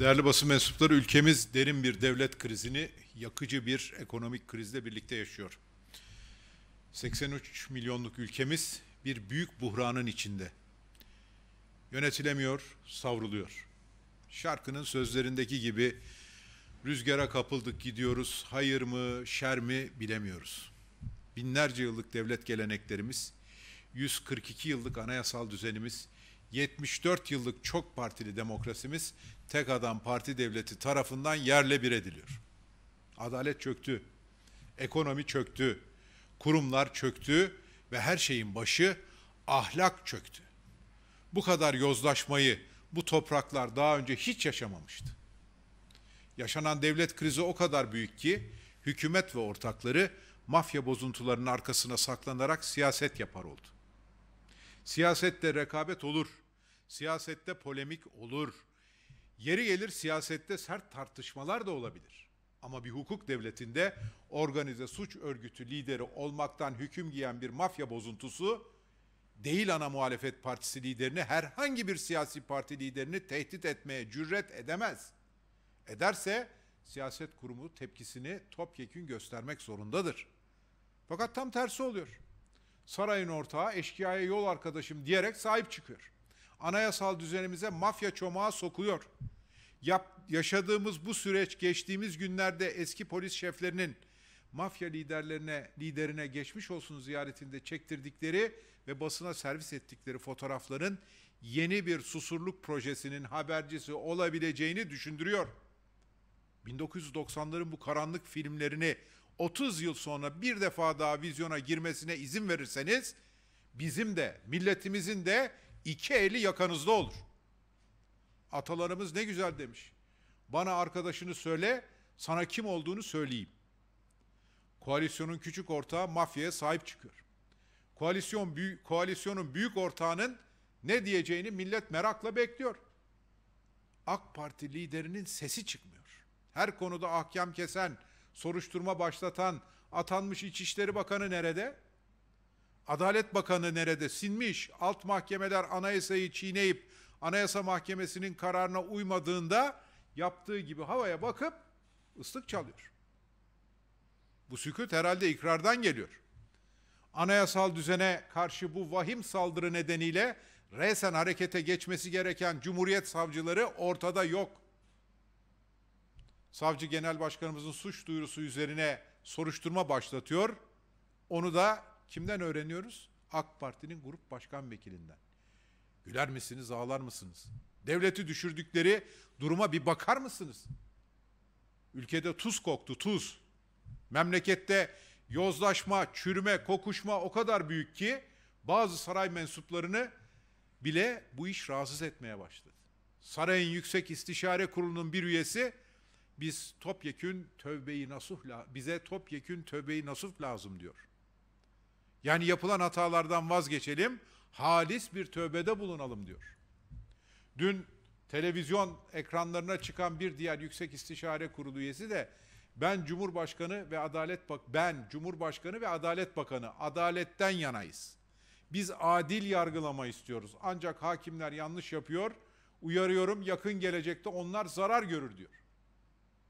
Değerli basın mensupları, ülkemiz derin bir devlet krizini, yakıcı bir ekonomik krizle birlikte yaşıyor. 83 milyonluk ülkemiz bir büyük buhranın içinde. Yönetilemiyor, savruluyor. Şarkının sözlerindeki gibi rüzgara kapıldık gidiyoruz, hayır mı, şer mi bilemiyoruz. Binlerce yıllık devlet geleneklerimiz, 142 yıllık anayasal düzenimiz, 74 yıllık çok partili demokrasimiz tek adam parti devleti tarafından yerle bir ediliyor. Adalet çöktü. Ekonomi çöktü. Kurumlar çöktü ve her şeyin başı ahlak çöktü. Bu kadar yozlaşmayı bu topraklar daha önce hiç yaşamamıştı. Yaşanan devlet krizi o kadar büyük ki hükümet ve ortakları mafya bozuntularının arkasına saklanarak siyaset yapar oldu. Siyasette rekabet olur. Siyasette polemik olur Yeri gelir siyasette sert tartışmalar da olabilir. Ama bir hukuk devletinde organize suç örgütü lideri olmaktan hüküm giyen bir mafya bozuntusu değil ana muhalefet partisi liderini herhangi bir siyasi parti liderini tehdit etmeye cüret edemez. Ederse siyaset kurumu tepkisini topyekün göstermek zorundadır. Fakat tam tersi oluyor. Sarayın ortağı eşkıyaya yol arkadaşım diyerek sahip çıkıyor anayasal düzenimize mafya çomağı sokuyor. Yap, yaşadığımız bu süreç geçtiğimiz günlerde eski polis şeflerinin mafya liderlerine liderine geçmiş olsun ziyaretinde çektirdikleri ve basına servis ettikleri fotoğrafların yeni bir susurluk projesinin habercisi olabileceğini düşündürüyor. 1990'ların bu karanlık filmlerini 30 yıl sonra bir defa daha vizyona girmesine izin verirseniz bizim de milletimizin de iki eli yakanızda olur. Atalarımız ne güzel demiş. Bana arkadaşını söyle, sana kim olduğunu söyleyeyim. Koalisyonun küçük ortağı mafyaya sahip çıkıyor. Koalisyon büyük, koalisyonun büyük ortağının ne diyeceğini millet merakla bekliyor. AK Parti liderinin sesi çıkmıyor. Her konuda ahkam kesen, soruşturma başlatan, atanmış İçişleri Bakanı nerede? Adalet Bakanı nerede? Sinmiş. Alt mahkemeler anayasayı çiğneyip Anayasa Mahkemesi'nin kararına uymadığında yaptığı gibi havaya bakıp ıslık çalıyor. Bu sükut herhalde ikrardan geliyor. Anayasal düzene karşı bu vahim saldırı nedeniyle resen harekete geçmesi gereken Cumhuriyet savcıları ortada yok. Savcı Genel Başkanımızın suç duyurusu üzerine soruşturma başlatıyor. Onu da Kimden öğreniyoruz? AK Parti'nin grup başkan vekilinden. Güler misiniz, ağlar mısınız? Devleti düşürdükleri duruma bir bakar mısınız? Ülkede tuz koktu, tuz. Memlekette yozlaşma, çürüme, kokuşma o kadar büyük ki bazı saray mensuplarını bile bu iş rahatsız etmeye başladı. Sarayın Yüksek İstişare Kurulu'nun bir üyesi biz topyekün tövbeyi nasuh bize topyekün tövbeyi nasuh lazım diyor. Yani yapılan hatalardan vazgeçelim, halis bir tövbede bulunalım diyor. Dün televizyon ekranlarına çıkan bir diğer Yüksek İstişare Kurulu üyesi de ben Cumhurbaşkanı ve Adalet Bak ben Cumhurbaşkanı ve Adalet Bakanı adaletten yanayız. Biz adil yargılama istiyoruz. Ancak hakimler yanlış yapıyor. Uyarıyorum yakın gelecekte onlar zarar görür diyor.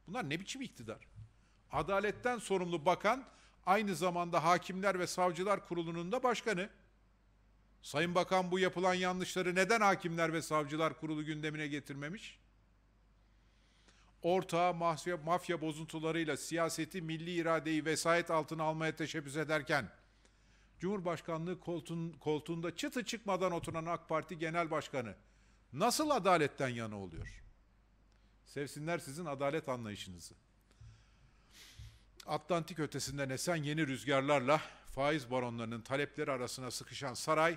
Bunlar ne biçim iktidar? Adaletten sorumlu bakan aynı zamanda Hakimler ve Savcılar Kurulu'nun da başkanı. Sayın Bakan bu yapılan yanlışları neden Hakimler ve Savcılar Kurulu gündemine getirmemiş? Ortağı mafya, mafya bozuntularıyla siyaseti, milli iradeyi vesayet altına almaya teşebbüs ederken, Cumhurbaşkanlığı koltuğun, koltuğunda çıtı çıkmadan oturan AK Parti Genel Başkanı nasıl adaletten yana oluyor? Sevsinler sizin adalet anlayışınızı. Atlantik ötesinden esen yeni rüzgarlarla faiz baronlarının talepleri arasına sıkışan saray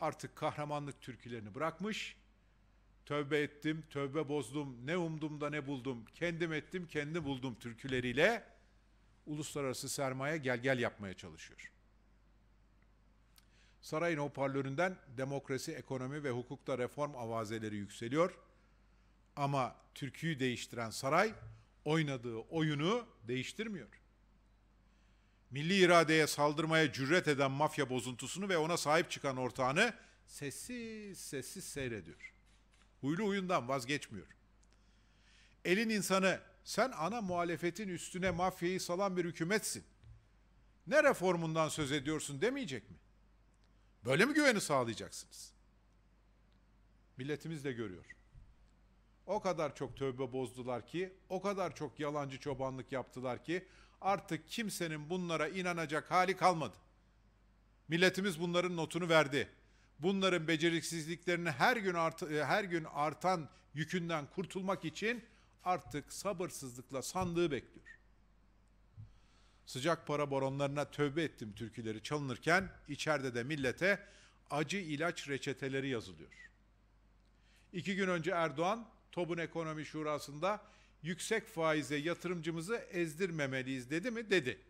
artık kahramanlık türkülerini bırakmış. Tövbe ettim, tövbe bozdum, ne umdum da ne buldum, kendim ettim, kendi buldum türküleriyle uluslararası sermaye gel gel yapmaya çalışıyor. Sarayın hoparlöründen demokrasi, ekonomi ve hukukta reform avazeleri yükseliyor. Ama türküyü değiştiren saray oynadığı oyunu değiştirmiyor. Milli iradeye saldırmaya cüret eden mafya bozuntusunu ve ona sahip çıkan ortağını sessiz sessiz seyrediyor. Huylu huyundan vazgeçmiyor. Elin insanı sen ana muhalefetin üstüne mafyayı salan bir hükümetsin. Ne reformundan söz ediyorsun demeyecek mi? Böyle mi güveni sağlayacaksınız? Milletimiz de görüyor. O kadar çok tövbe bozdular ki, o kadar çok yalancı çobanlık yaptılar ki artık kimsenin bunlara inanacak hali kalmadı. Milletimiz bunların notunu verdi. Bunların beceriksizliklerini her gün art e, her gün artan yükünden kurtulmak için artık sabırsızlıkla sandığı bekliyor. Sıcak para baronlarına tövbe ettim türküleri çalınırken içeride de millete acı ilaç reçeteleri yazılıyor. İki gün önce Erdoğan TOB'un ekonomi şurasında yüksek faize yatırımcımızı ezdirmemeliyiz dedi mi? Dedi.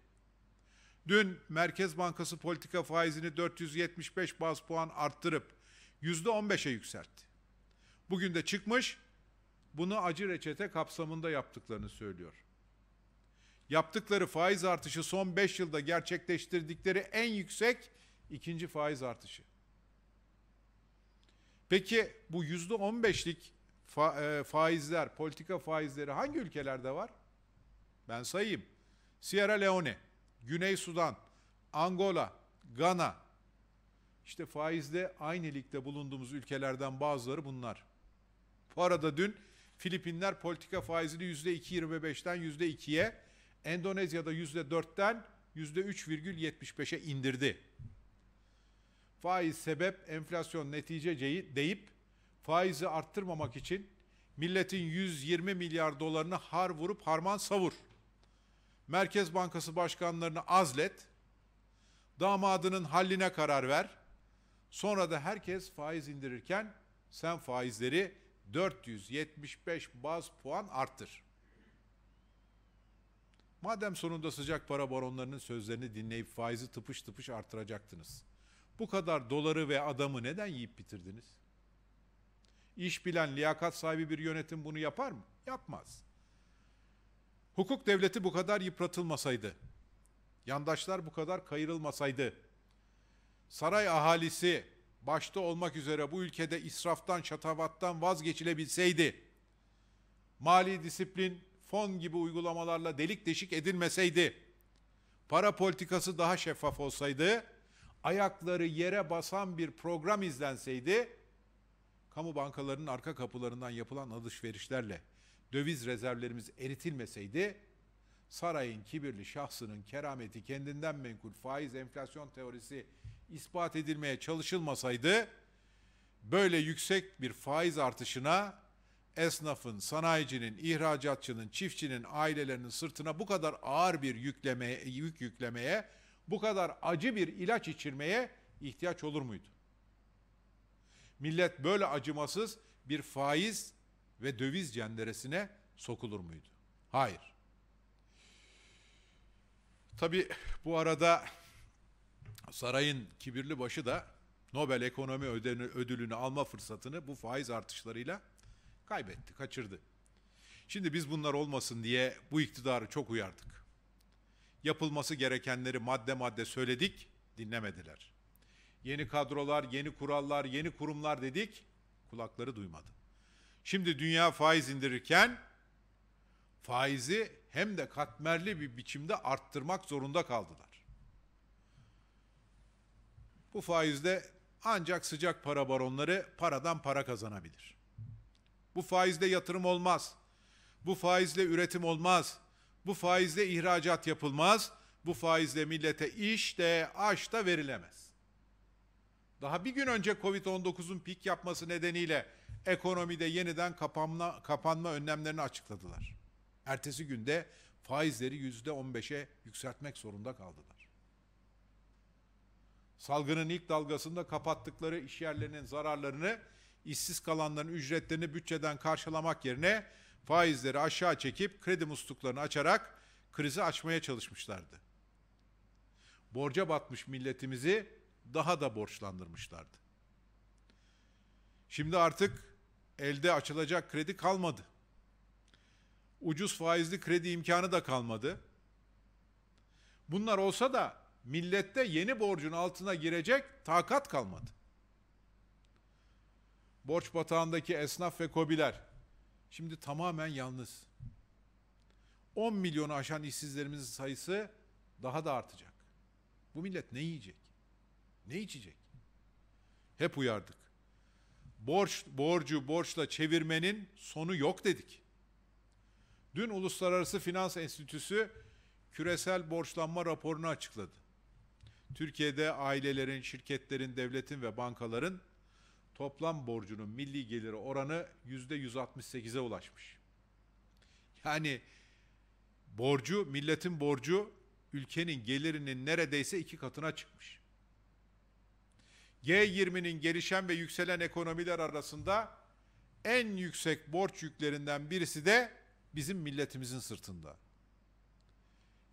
Dün Merkez Bankası politika faizini 475 baz puan arttırıp %15'e yükseltti. Bugün de çıkmış bunu acı reçete kapsamında yaptıklarını söylüyor. Yaptıkları faiz artışı son 5 yılda gerçekleştirdikleri en yüksek ikinci faiz artışı. Peki bu %15'lik fa, e, faizler, politika faizleri hangi ülkelerde var? Ben sayayım. Sierra Leone, Güney Sudan, Angola, Gana. İşte faizde aynı ligde bulunduğumuz ülkelerden bazıları bunlar. Bu arada dün Filipinler politika faizini %2.25'ten %2'ye, Endonezya'da %4'ten %3,75'e indirdi. Faiz sebep, enflasyon netice deyip faizi arttırmamak için milletin 120 milyar dolarını har vurup harman savur. Merkez Bankası başkanlarını azlet, damadının halline karar ver. Sonra da herkes faiz indirirken sen faizleri 475 baz puan arttır. Madem sonunda sıcak para baronlarının sözlerini dinleyip faizi tıpış tıpış artıracaktınız. Bu kadar doları ve adamı neden yiyip bitirdiniz? iş bilen, liyakat sahibi bir yönetim bunu yapar mı? Yapmaz. Hukuk devleti bu kadar yıpratılmasaydı, yandaşlar bu kadar kayırılmasaydı, saray ahalisi başta olmak üzere bu ülkede israftan, şatavattan vazgeçilebilseydi, mali disiplin, fon gibi uygulamalarla delik deşik edilmeseydi, para politikası daha şeffaf olsaydı, ayakları yere basan bir program izlenseydi, kamu bankalarının arka kapılarından yapılan alışverişlerle döviz rezervlerimiz eritilmeseydi sarayın kibirli şahsının kerameti kendinden menkul faiz enflasyon teorisi ispat edilmeye çalışılmasaydı böyle yüksek bir faiz artışına esnafın, sanayicinin, ihracatçının, çiftçinin, ailelerinin sırtına bu kadar ağır bir yüklemeye, yük yüklemeye, bu kadar acı bir ilaç içirmeye ihtiyaç olur muydu? millet böyle acımasız bir faiz ve döviz cenderesine sokulur muydu? Hayır. Tabi bu arada sarayın kibirli başı da Nobel Ekonomi Ödülünü alma fırsatını bu faiz artışlarıyla kaybetti, kaçırdı. Şimdi biz bunlar olmasın diye bu iktidarı çok uyardık. Yapılması gerekenleri madde madde söyledik, dinlemediler. Yeni kadrolar, yeni kurallar, yeni kurumlar dedik. Kulakları duymadı. Şimdi dünya faiz indirirken faizi hem de katmerli bir biçimde arttırmak zorunda kaldılar. Bu faizde ancak sıcak para baronları paradan para kazanabilir. Bu faizde yatırım olmaz. Bu faizle üretim olmaz. Bu faizle ihracat yapılmaz. Bu faizle millete iş de aş da verilemez. Daha bir gün önce Covid-19'un pik yapması nedeniyle ekonomide yeniden kapanma, kapanma önlemlerini açıkladılar. Ertesi günde faizleri yüzde %15'e yükseltmek zorunda kaldılar. Salgının ilk dalgasında kapattıkları işyerlerinin zararlarını, işsiz kalanların ücretlerini bütçeden karşılamak yerine faizleri aşağı çekip kredi musluklarını açarak krizi açmaya çalışmışlardı. Borca batmış milletimizi daha da borçlandırmışlardı. Şimdi artık elde açılacak kredi kalmadı. Ucuz faizli kredi imkanı da kalmadı. Bunlar olsa da millette yeni borcun altına girecek takat kalmadı. Borç batağındaki esnaf ve kobiler şimdi tamamen yalnız. 10 milyonu aşan işsizlerimizin sayısı daha da artacak. Bu millet ne yiyecek? Ne içecek? Hep uyardık. Borç, borcu borçla çevirmenin sonu yok dedik. Dün Uluslararası Finans Enstitüsü küresel borçlanma raporunu açıkladı. Türkiye'de ailelerin, şirketlerin, devletin ve bankaların toplam borcunun milli geliri oranı yüzde 168'e ulaşmış. Yani borcu, milletin borcu ülkenin gelirinin neredeyse iki katına çıkmış. G20'nin gelişen ve yükselen ekonomiler arasında en yüksek borç yüklerinden birisi de bizim milletimizin sırtında.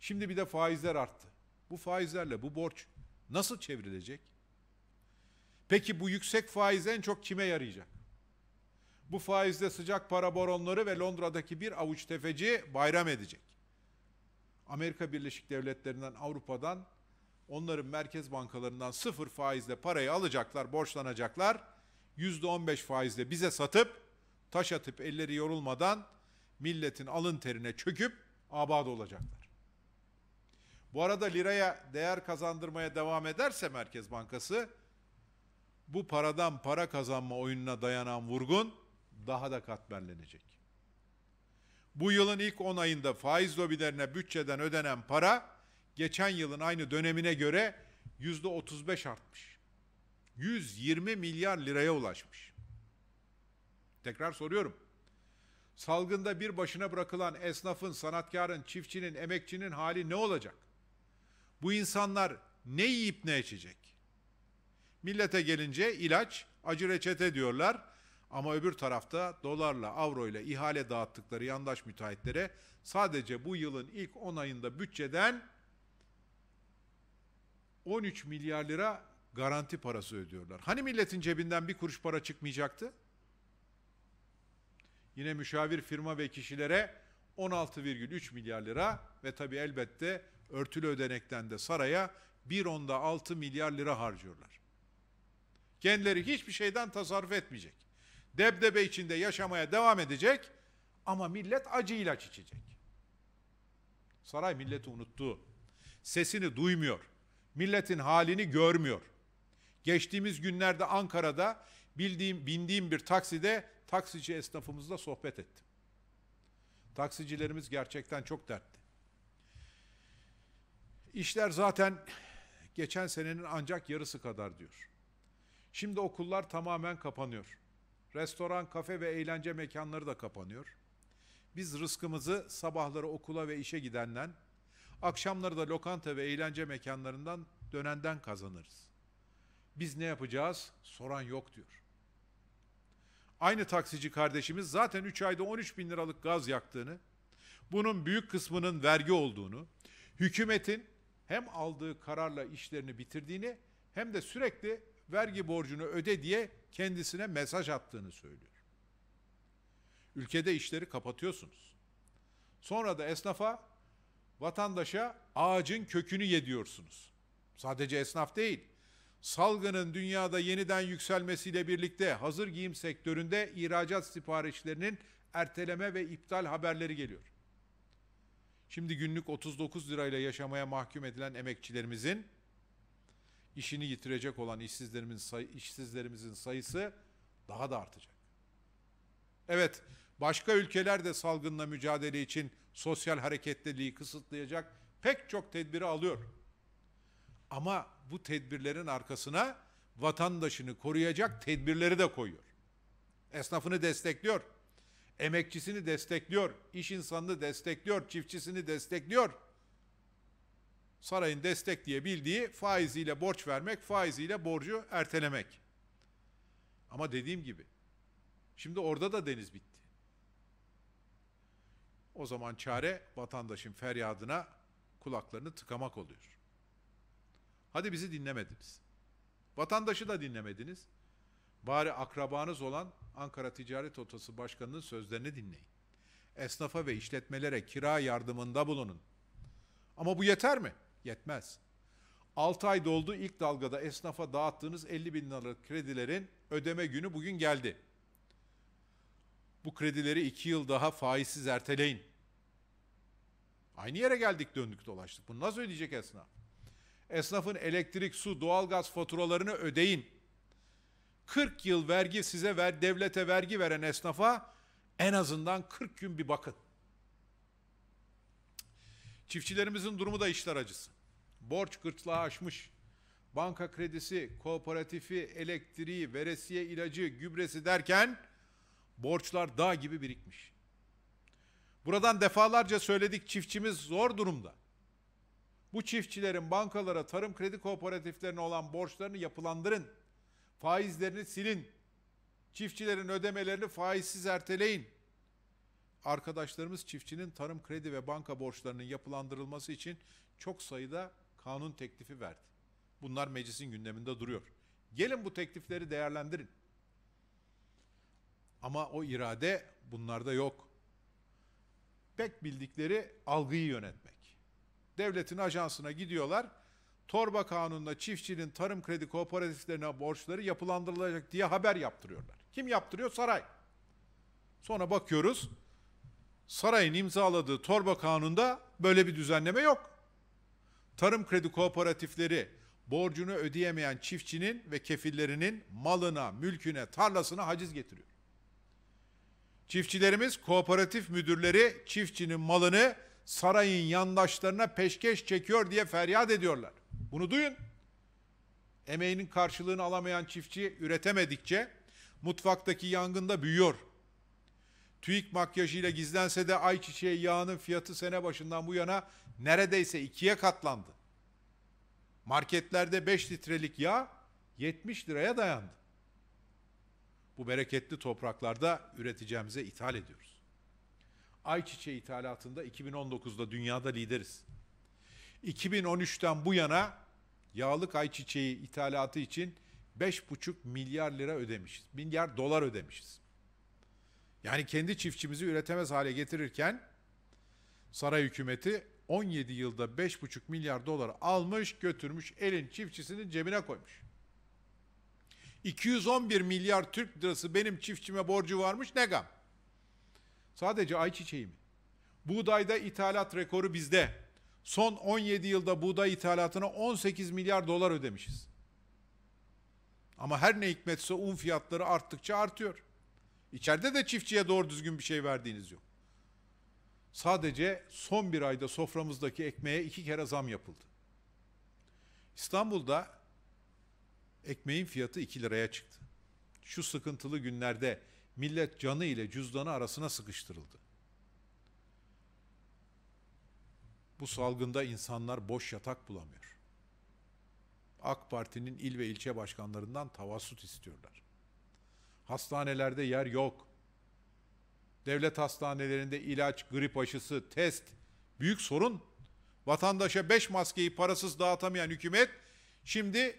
Şimdi bir de faizler arttı. Bu faizlerle bu borç nasıl çevrilecek? Peki bu yüksek faiz en çok kime yarayacak? Bu faizle sıcak para baronları ve Londra'daki bir avuç tefeci bayram edecek. Amerika Birleşik Devletleri'nden, Avrupa'dan Onların merkez bankalarından sıfır faizle parayı alacaklar, borçlanacaklar. yüzde on beş faizle bize satıp, taş atıp elleri yorulmadan milletin alın terine çöküp abad olacaklar. Bu arada liraya değer kazandırmaya devam ederse Merkez Bankası, bu paradan para kazanma oyununa dayanan vurgun daha da katmerlenecek. Bu yılın ilk 10 ayında faiz lobilerine bütçeden ödenen para geçen yılın aynı dönemine göre yüzde 35 artmış. 120 milyar liraya ulaşmış. Tekrar soruyorum. Salgında bir başına bırakılan esnafın, sanatkarın, çiftçinin, emekçinin hali ne olacak? Bu insanlar ne yiyip ne içecek? Millete gelince ilaç, acı reçete diyorlar. Ama öbür tarafta dolarla, avroyla ihale dağıttıkları yandaş müteahhitlere sadece bu yılın ilk 10 ayında bütçeden 13 milyar lira garanti parası ödüyorlar. Hani milletin cebinden bir kuruş para çıkmayacaktı? Yine müşavir firma ve kişilere 16,3 milyar lira ve tabi elbette örtülü ödenekten de saraya 1.6 milyar lira harcıyorlar. Kendileri hiçbir şeyden tasarruf etmeyecek. Debdebe içinde yaşamaya devam edecek ama millet acı ilaç içecek. Saray milleti unuttu. Sesini duymuyor. Milletin halini görmüyor. Geçtiğimiz günlerde Ankara'da bildiğim, bindiğim bir takside taksici esnafımızla sohbet ettim. Taksicilerimiz gerçekten çok dertli. İşler zaten geçen senenin ancak yarısı kadar diyor. Şimdi okullar tamamen kapanıyor. Restoran, kafe ve eğlence mekanları da kapanıyor. Biz rızkımızı sabahları okula ve işe gidenden Akşamları da lokanta ve eğlence mekanlarından dönenden kazanırız. Biz ne yapacağız? Soran yok diyor. Aynı taksici kardeşimiz zaten 3 ayda 13 bin liralık gaz yaktığını, bunun büyük kısmının vergi olduğunu, hükümetin hem aldığı kararla işlerini bitirdiğini hem de sürekli vergi borcunu öde diye kendisine mesaj attığını söylüyor. Ülkede işleri kapatıyorsunuz. Sonra da esnafa vatandaşa ağacın kökünü yediyorsunuz. Sadece esnaf değil. Salgının dünyada yeniden yükselmesiyle birlikte hazır giyim sektöründe ihracat siparişlerinin erteleme ve iptal haberleri geliyor. Şimdi günlük 39 lirayla yaşamaya mahkum edilen emekçilerimizin işini yitirecek olan işsizlerimizin sayı, işsizlerimizin sayısı daha da artacak. Evet, Başka ülkeler de salgınla mücadele için sosyal hareketliliği kısıtlayacak pek çok tedbiri alıyor. Ama bu tedbirlerin arkasına vatandaşını koruyacak tedbirleri de koyuyor. Esnafını destekliyor. Emekçisini destekliyor, iş insanını destekliyor, çiftçisini destekliyor. Sarayın destek diye bildiği faiziyle borç vermek, faiziyle borcu ertelemek. Ama dediğim gibi şimdi orada da deniz bitti o zaman çare vatandaşın feryadına kulaklarını tıkamak oluyor. Hadi bizi dinlemediniz. Vatandaşı da dinlemediniz. Bari akrabanız olan Ankara Ticaret Otosu Başkanı'nın sözlerini dinleyin. Esnafa ve işletmelere kira yardımında bulunun. Ama bu yeter mi? Yetmez. 6 ay doldu ilk dalgada esnafa dağıttığınız 50 bin liralık kredilerin ödeme günü bugün geldi. Bu kredileri 2 yıl daha faizsiz erteleyin. Aynı yere geldik döndük dolaştık. Bunu nasıl ödeyecek esnaf? Esnafın elektrik, su, doğalgaz faturalarını ödeyin. 40 yıl vergi size ver, devlete vergi veren esnafa en azından 40 gün bir bakın. Çiftçilerimizin durumu da işler acısı. Borç gırtlağı aşmış. Banka kredisi, kooperatifi, elektriği, veresiye ilacı, gübresi derken borçlar dağ gibi birikmiş. Buradan defalarca söyledik çiftçimiz zor durumda. Bu çiftçilerin bankalara, tarım kredi kooperatiflerine olan borçlarını yapılandırın. Faizlerini silin. Çiftçilerin ödemelerini faizsiz erteleyin. Arkadaşlarımız çiftçinin tarım kredi ve banka borçlarının yapılandırılması için çok sayıda kanun teklifi verdi. Bunlar meclisin gündeminde duruyor. Gelin bu teklifleri değerlendirin. Ama o irade bunlarda yok pek bildikleri algıyı yönetmek. Devletin ajansına gidiyorlar, torba Kanunu'nda çiftçinin tarım kredi kooperatiflerine borçları yapılandırılacak diye haber yaptırıyorlar. Kim yaptırıyor? Saray. Sonra bakıyoruz, sarayın imzaladığı torba Kanunu'nda böyle bir düzenleme yok. Tarım kredi kooperatifleri borcunu ödeyemeyen çiftçinin ve kefillerinin malına, mülküne, tarlasına haciz getiriyor. Çiftçilerimiz, kooperatif müdürleri çiftçinin malını sarayın yandaşlarına peşkeş çekiyor diye feryat ediyorlar. Bunu duyun. Emeğinin karşılığını alamayan çiftçi üretemedikçe mutfaktaki yangında büyüyor. TÜİK makyajıyla gizlense de ayçiçeği yağının fiyatı sene başından bu yana neredeyse ikiye katlandı. Marketlerde 5 litrelik yağ 70 liraya dayandı bu bereketli topraklarda üreteceğimize ithal ediyoruz. Ayçiçeği ithalatında 2019'da dünyada lideriz. 2013'ten bu yana yağlık ayçiçeği ithalatı için 5,5 milyar lira ödemişiz. Milyar dolar ödemişiz. Yani kendi çiftçimizi üretemez hale getirirken saray hükümeti 17 yılda 5,5 milyar dolar almış götürmüş elin çiftçisinin cebine koymuş. 211 milyar Türk lirası benim çiftçime borcu varmış ne gam. Sadece ayçiçeği mi? Buğdayda ithalat rekoru bizde. Son 17 yılda buğday ithalatına 18 milyar dolar ödemişiz. Ama her ne hikmetse un fiyatları arttıkça artıyor. İçeride de çiftçiye doğru düzgün bir şey verdiğiniz yok. Sadece son bir ayda soframızdaki ekmeğe iki kere zam yapıldı. İstanbul'da ekmeğin fiyatı 2 liraya çıktı. Şu sıkıntılı günlerde millet canı ile cüzdanı arasına sıkıştırıldı. Bu salgında insanlar boş yatak bulamıyor. AK Parti'nin il ve ilçe başkanlarından tavasut istiyorlar. Hastanelerde yer yok. Devlet hastanelerinde ilaç, grip aşısı, test büyük sorun. Vatandaşa 5 maskeyi parasız dağıtamayan hükümet şimdi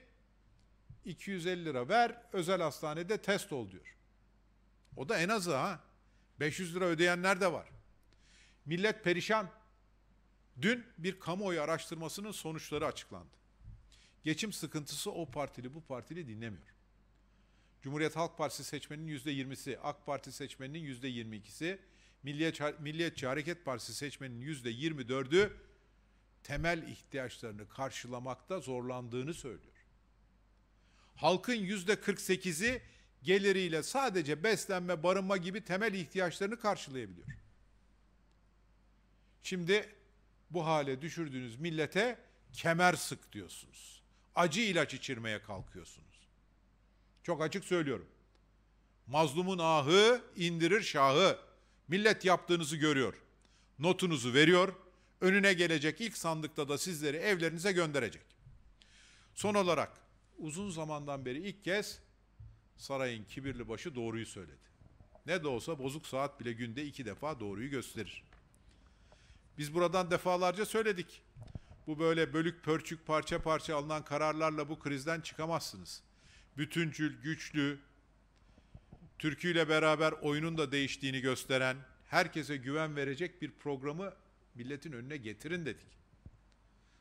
250 lira ver, özel hastanede test ol diyor. O da en azı ha. 500 lira ödeyenler de var. Millet perişan. Dün bir kamuoyu araştırmasının sonuçları açıklandı. Geçim sıkıntısı o partili bu partili dinlemiyor. Cumhuriyet Halk Partisi seçmeninin yüzde %20'si, AK Parti seçmeninin yüzde %22'si, Milliyet, Milliyetçi Hareket Partisi seçmeninin yüzde %24'ü temel ihtiyaçlarını karşılamakta zorlandığını söylüyor halkın yüzde 48'i geliriyle sadece beslenme, barınma gibi temel ihtiyaçlarını karşılayabiliyor. Şimdi bu hale düşürdüğünüz millete kemer sık diyorsunuz. Acı ilaç içirmeye kalkıyorsunuz. Çok açık söylüyorum. Mazlumun ahı indirir şahı. Millet yaptığınızı görüyor. Notunuzu veriyor. Önüne gelecek ilk sandıkta da sizleri evlerinize gönderecek. Son olarak uzun zamandan beri ilk kez sarayın kibirli başı doğruyu söyledi. Ne de olsa bozuk saat bile günde iki defa doğruyu gösterir. Biz buradan defalarca söyledik. Bu böyle bölük pörçük parça parça alınan kararlarla bu krizden çıkamazsınız. Bütüncül, güçlü, ile beraber oyunun da değiştiğini gösteren, herkese güven verecek bir programı milletin önüne getirin dedik.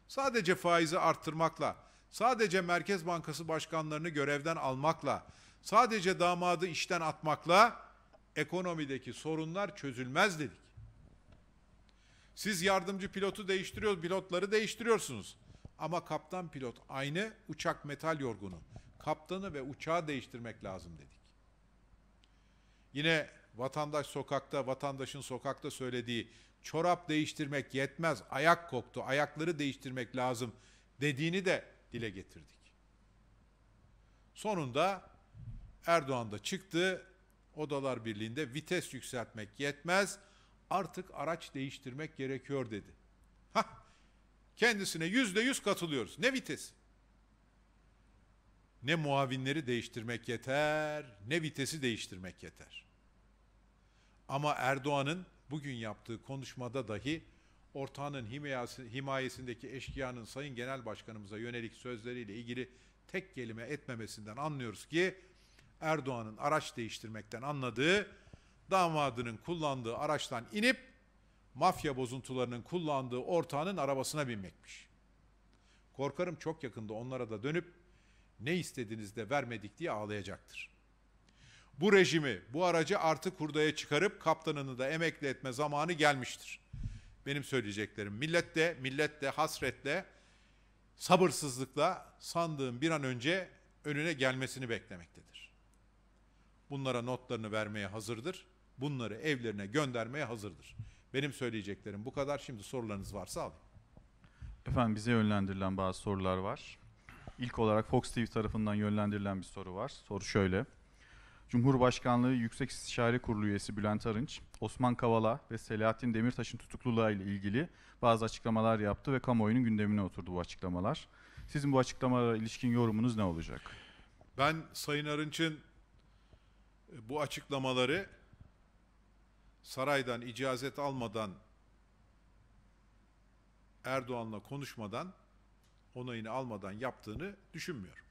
Sadece faizi arttırmakla, sadece Merkez Bankası başkanlarını görevden almakla, sadece damadı işten atmakla ekonomideki sorunlar çözülmez dedik. Siz yardımcı pilotu değiştiriyor, pilotları değiştiriyorsunuz. Ama kaptan pilot aynı, uçak metal yorgunu. Kaptanı ve uçağı değiştirmek lazım dedik. Yine vatandaş sokakta, vatandaşın sokakta söylediği çorap değiştirmek yetmez, ayak koktu, ayakları değiştirmek lazım dediğini de dile getirdik. Sonunda Erdoğan da çıktı. Odalar Birliği'nde vites yükseltmek yetmez. Artık araç değiştirmek gerekiyor dedi. Hah, kendisine yüzde yüz katılıyoruz. Ne vites? Ne muavinleri değiştirmek yeter, ne vitesi değiştirmek yeter. Ama Erdoğan'ın bugün yaptığı konuşmada dahi ortağının himayesindeki eşkıyanın Sayın Genel Başkanımıza yönelik sözleriyle ilgili tek kelime etmemesinden anlıyoruz ki Erdoğan'ın araç değiştirmekten anladığı damadının kullandığı araçtan inip mafya bozuntularının kullandığı ortağının arabasına binmekmiş. Korkarım çok yakında onlara da dönüp ne istediğinizde vermedik diye ağlayacaktır. Bu rejimi, bu aracı artık hurdaya çıkarıp kaptanını da emekli etme zamanı gelmiştir benim söyleyeceklerim. Millet de, millet de hasretle, sabırsızlıkla sandığın bir an önce önüne gelmesini beklemektedir. Bunlara notlarını vermeye hazırdır. Bunları evlerine göndermeye hazırdır. Benim söyleyeceklerim bu kadar. Şimdi sorularınız varsa alayım. Efendim bize yönlendirilen bazı sorular var. İlk olarak Fox TV tarafından yönlendirilen bir soru var. Soru şöyle. Cumhurbaşkanlığı Yüksek İstişare Kurulu üyesi Bülent Arınç, Osman Kavala ve Selahattin Demirtaş'ın tutukluluğu ile ilgili bazı açıklamalar yaptı ve kamuoyunun gündemine oturdu bu açıklamalar. Sizin bu açıklamalara ilişkin yorumunuz ne olacak? Ben Sayın Arınç'ın e, bu açıklamaları saraydan icazet almadan Erdoğan'la konuşmadan onayını almadan yaptığını düşünmüyorum.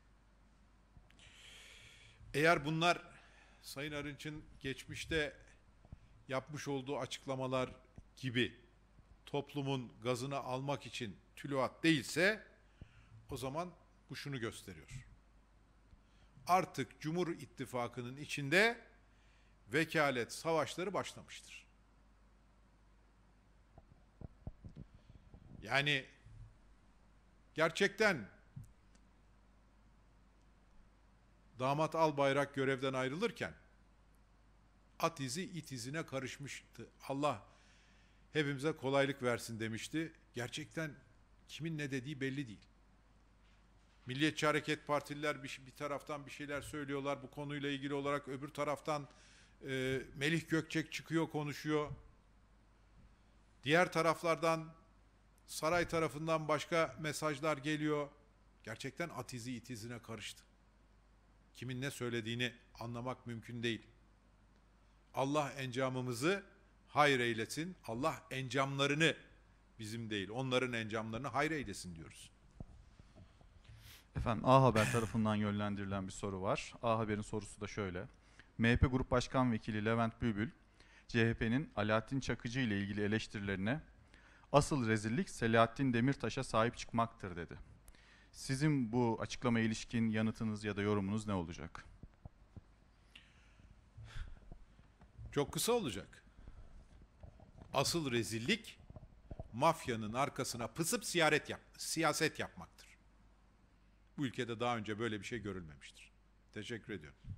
Eğer bunlar Sayın Arınç'ın geçmişte yapmış olduğu açıklamalar gibi toplumun gazını almak için tüluat değilse o zaman bu şunu gösteriyor. Artık Cumhur İttifakı'nın içinde vekalet savaşları başlamıştır. Yani gerçekten damat al bayrak görevden ayrılırken at izi it izine karışmıştı. Allah hepimize kolaylık versin demişti. Gerçekten kimin ne dediği belli değil. Milliyetçi Hareket Partililer bir, bir taraftan bir şeyler söylüyorlar bu konuyla ilgili olarak. Öbür taraftan e, Melih Gökçek çıkıyor konuşuyor. Diğer taraflardan saray tarafından başka mesajlar geliyor. Gerçekten atizi itizine karıştı kimin ne söylediğini anlamak mümkün değil. Allah encamımızı hayır eylesin. Allah encamlarını bizim değil, onların encamlarını hayır eylesin diyoruz. Efendim A Haber tarafından yönlendirilen bir soru var. A Haber'in sorusu da şöyle. MHP Grup Başkan Vekili Levent Bülbül, CHP'nin Alaaddin Çakıcı ile ilgili eleştirilerine asıl rezillik Selahattin Demirtaş'a sahip çıkmaktır dedi. Sizin bu açıklama ilişkin yanıtınız ya da yorumunuz ne olacak? Çok kısa olacak. Asıl rezillik mafyanın arkasına pısıp siyaret yap, siyaset yapmaktır. Bu ülkede daha önce böyle bir şey görülmemiştir. Teşekkür ediyorum.